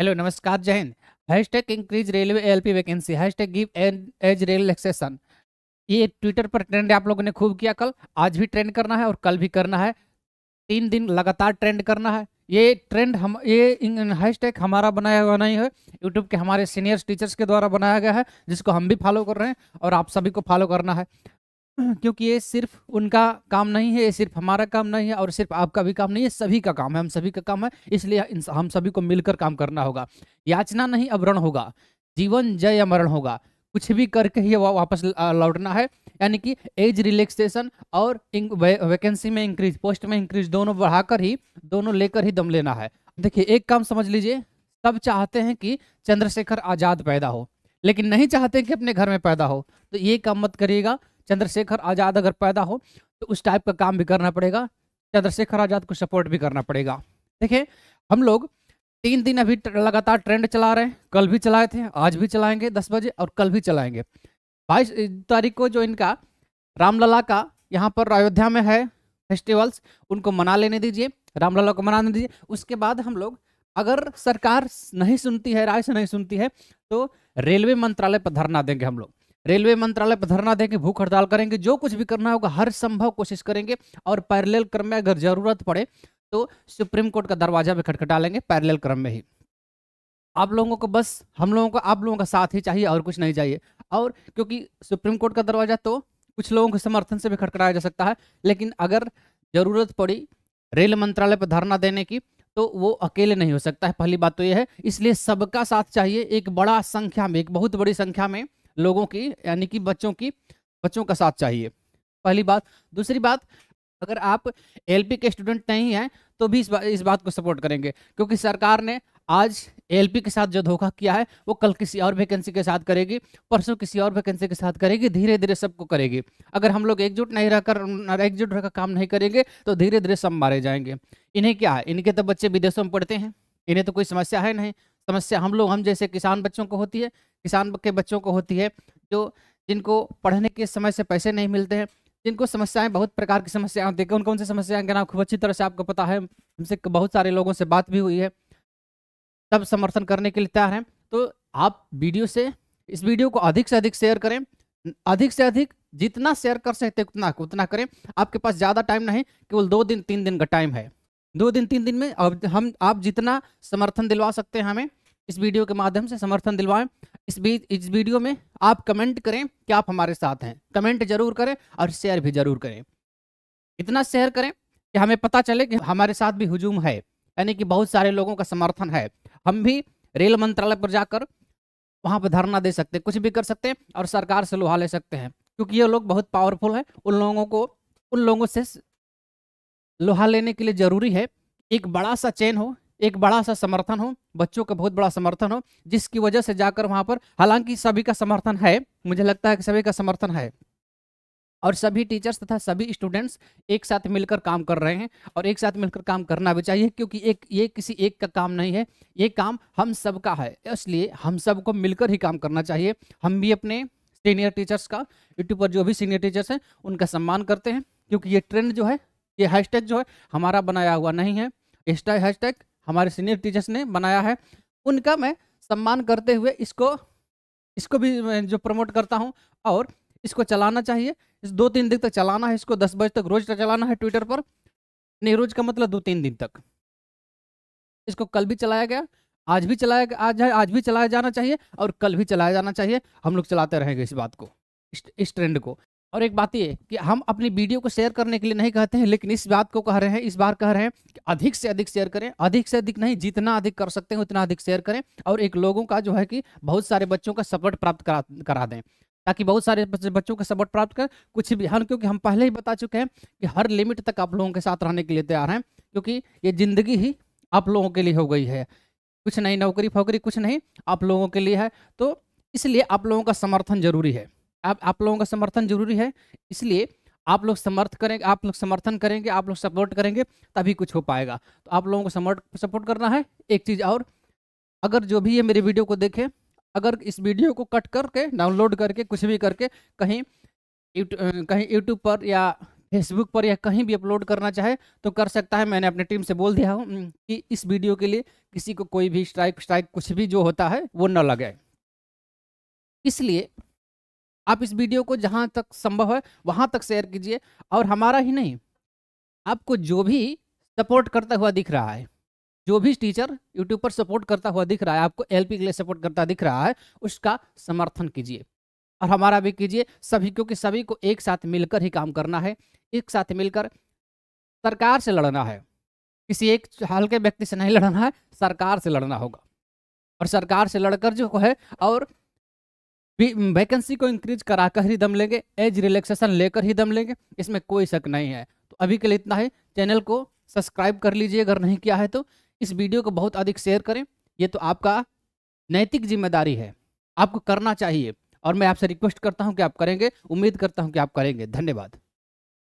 hello नमस्कार जय हिंद hashtag increase railway LP vacancy hashtag give age relaxation ये ट्विटर पर ट्रेंड आप लोगों ने खूब किया कल आज भी ट्रेंड करना है और कल भी करना है तीन दिन लगातार ट्रेंड करना है ये ट्रेंड हम ये हैशटैग हमारा बनाया हुआ नहीं है यूट्यूब के हमारे सीनियर्स टीचर्स के द्वारा बनाया गया है जिसको हम भी फॉलो कर रहे हैं और आप सभी को फॉलो करना है क्योंकि ये सिर्फ उनका काम नहीं है ये सिर्फ हमारा काम नहीं है और सिर्फ आपका भी काम नहीं है सभी का काम है हम सभी का काम है इसलिए हम सभी को मिलकर काम करना होगा याचना नहीं अवरण होगा जीवन जय या मरण होगा कुछ भी करके ही वापस लौटना है यानी कि एज रिलैक्सेशन और वैकेंसी में इंक्रीज पोस्ट में इंक्रीज दोनों बढ़ाकर ही दोनों लेकर ही दम लेना है देखिए एक काम समझ लीजिए सब चाहते हैं कि चंद्रशेखर आज़ाद पैदा हो लेकिन नहीं चाहते कि अपने घर में पैदा हो तो ये काम मत करिएगा चंद्रशेखर आज़ाद अगर पैदा हो तो उस टाइप का काम भी करना पड़ेगा चंद्रशेखर आज़ाद को सपोर्ट भी करना पड़ेगा देखिए हम लोग तीन दिन अभी लगातार ट्रेंड चला रहे हैं कल भी चलाए थे आज भी चलाएंगे दस बजे और कल भी चलाएंगे बाईस तारीख को जो इनका रामलला का यहाँ पर अयोध्या में है फेस्टिवल्स उनको मना लेने दीजिए रामलला को मनाने दीजिए उसके बाद हम लोग अगर सरकार नहीं सुनती है राय से नहीं सुनती है तो रेलवे मंत्रालय पर धरना देंगे हम लोग रेलवे मंत्रालय पर धरना देंगे भूख हड़ताल करेंगे जो कुछ भी करना होगा हर संभव कोशिश करेंगे और पैरेलल क्रम में अगर जरूरत पड़े तो सुप्रीम कोर्ट का दरवाजा भी खटखटा लेंगे पैरेलल क्रम में ही आप लोगों को बस हम लोगों को आप लोगों का साथ ही चाहिए और कुछ नहीं चाहिए और क्योंकि सुप्रीम कोर्ट का दरवाजा तो कुछ लोगों के समर्थन से भी खटखटाया जा सकता है लेकिन अगर जरूरत पड़ी रेल मंत्रालय पर धरना देने की तो वो अकेले नहीं हो सकता है पहली बात तो ये है इसलिए सबका साथ चाहिए एक बड़ा संख्या में एक बहुत बड़ी संख्या में लोगों की यानी कि बच्चों की बच्चों का साथ चाहिए पहली बात दूसरी बात अगर आप एलपी के स्टूडेंट नहीं हैं तो भी इस, बा, इस बात को सपोर्ट करेंगे क्योंकि सरकार ने आज एलपी के साथ जो धोखा किया है वो कल किसी और वैकेंसी के साथ करेगी परसों किसी और वैकेंसी के साथ करेगी धीरे धीरे सबको करेगी अगर हम लोग एकजुट नहीं रहकर एकजुट रहकर काम नहीं करेंगे तो धीरे धीरे सब मारे जाएंगे इन्हें क्या है इनके तो बच्चे विदेशों में पढ़ते हैं इन्हें तो कोई समस्या है नहीं समस्या हम लोग हम जैसे किसान बच्चों को होती है किसान के बच्चों को होती है जो जिनको पढ़ने के समय से पैसे नहीं मिलते हैं जिनको समस्याएं बहुत प्रकार की समस्याएं होती है कौन कौन सी समस्याएं के नाम खूब अच्छी तरह से आपको पता है हमसे बहुत सारे लोगों से बात भी हुई है सब समर्थन करने के लिए तैयार हैं तो आप वीडियो से इस वीडियो को अधिक से अधिक शेयर करें अधिक से अधिक जितना शेयर कर सकते उतना उतना करें आपके पास ज़्यादा टाइम नहीं केवल दो दिन तीन दिन का टाइम है दो दिन तीन दिन में अब हम आप जितना समर्थन दिलवा सकते हैं हमें इस वीडियो के माध्यम से समर्थन दिलवाएं इस बीच इस वीडियो में आप कमेंट करें कि आप हमारे साथ हैं कमेंट जरूर करें और शेयर भी जरूर करें इतना शेयर करें कि हमें पता चले कि हमारे साथ भी हुजूम है यानी कि बहुत सारे लोगों का समर्थन है हम भी रेल मंत्रालय पर जाकर वहाँ पर धरना दे सकते हैं कुछ भी कर सकते हैं और सरकार से लुहा ले सकते हैं क्योंकि ये लोग बहुत पावरफुल हैं उन लोगों को उन लोगों से लोहा लेने के लिए ज़रूरी है एक बड़ा सा चैन हो एक बड़ा सा समर्थन हो बच्चों का बहुत बड़ा समर्थन हो जिसकी वजह से जाकर वहाँ पर हालांकि सभी का समर्थन है मुझे लगता है कि सभी का समर्थन है और सभी टीचर्स तथा सभी स्टूडेंट्स एक साथ मिलकर काम कर रहे हैं और एक साथ मिलकर काम करना भी चाहिए क्योंकि एक ये किसी एक का काम नहीं है ये काम हम सब का है इसलिए हम सबको मिलकर ही काम करना चाहिए हम भी अपने सीनियर टीचर्स का यूट्यूब पर जो भी सीनियर टीचर्स हैं उनका सम्मान करते हैं क्योंकि ये ट्रेंड जो है ये हैशटैग जो है हमारा बनाया हुआ नहीं है इंस्टा हैशटैग हमारे सीनियर टीचर्स ने बनाया है उनका मैं सम्मान करते हुए इसको इसको भी जो प्रमोट करता हूँ और इसको चलाना चाहिए इस दो तीन दिन तक चलाना है इसको दस बजे तक रोज चलाना है ट्विटर पर नहीं रोज का मतलब दो तीन दिन तक इसको कल भी चलाया गया आज भी चलाया आज आज भी चलाया जाना चाहिए और कल भी चलाया जाना चाहिए हम लोग चलाते रहेंगे इस बात को इस, इस ट्रेंड को और एक बात ये कि हम अपनी वीडियो को शेयर करने के लिए नहीं कहते हैं लेकिन इस बात को कह रहे हैं इस बार कह रहे हैं कि अधिक से अधिक शेयर करें अधिक से अधिक नहीं जितना अधिक कर सकते हैं उतना अधिक शेयर करें और एक लोगों का जो है कि बहुत सारे बच्चों का सपोर्ट प्राप्त करा करा दें ताकि बहुत सारे बच्चों का सपोर्ट प्राप्त करें कुछ भी हम हाँ, क्योंकि हम पहले ही बता चुके हैं कि हर लिमिट तक आप लोगों के साथ रहने के लिए तैयार हैं क्योंकि ये ज़िंदगी ही आप लोगों के लिए हो गई है कुछ नहीं नौकरी फौकरी कुछ नहीं आप लोगों के लिए है तो इसलिए आप लोगों का समर्थन जरूरी है आप आप लोगों का समर्थन जरूरी है इसलिए आप लोग समर्थ करेंगे आप लोग समर्थन करेंगे आप लोग सपोर्ट करेंगे तभी कुछ हो पाएगा तो आप लोगों को समर्थ सपोर्ट करना है एक चीज़ और अगर जो भी ये मेरे वीडियो को देखे अगर इस वीडियो को कट करके डाउनलोड करके कुछ भी करके कहीं कहीं यूट्यूब पर या फेसबुक पर या कहीं भी अपलोड करना चाहे तो कर सकता है मैंने अपने टीम से बोल दिया हूँ कि इस वीडियो के लिए किसी को कोई भी स्ट्राइक स्ट्राइक कुछ भी जो होता है वो न लगे इसलिए आप इस वीडियो को जहाँ तक संभव है वहाँ तक शेयर कीजिए और हमारा ही नहीं आपको जो भी सपोर्ट करता हुआ दिख रहा है जो भी टीचर यूट्यूब पर सपोर्ट करता हुआ दिख रहा है आपको एल के लिए सपोर्ट करता दिख रहा है उसका समर्थन कीजिए और हमारा भी कीजिए सभी क्योंकि सभी को एक साथ मिलकर ही काम करना है एक साथ मिलकर सरकार से लड़ना है किसी एक हल्के व्यक्ति से नहीं लड़ना है सरकार से लड़ना होगा और सरकार से लड़कर जो है और वैकेंसी को इंक्रीज कराकर ही दम लेंगे एज रिलैक्सेशन लेकर ही दम लेंगे इसमें कोई शक नहीं है तो अभी के लिए इतना है चैनल को सब्सक्राइब कर लीजिए अगर नहीं किया है तो इस वीडियो को बहुत अधिक शेयर करें ये तो आपका नैतिक जिम्मेदारी है आपको करना चाहिए और मैं आपसे रिक्वेस्ट करता हूँ कि आप करेंगे उम्मीद करता हूँ कि आप करेंगे धन्यवाद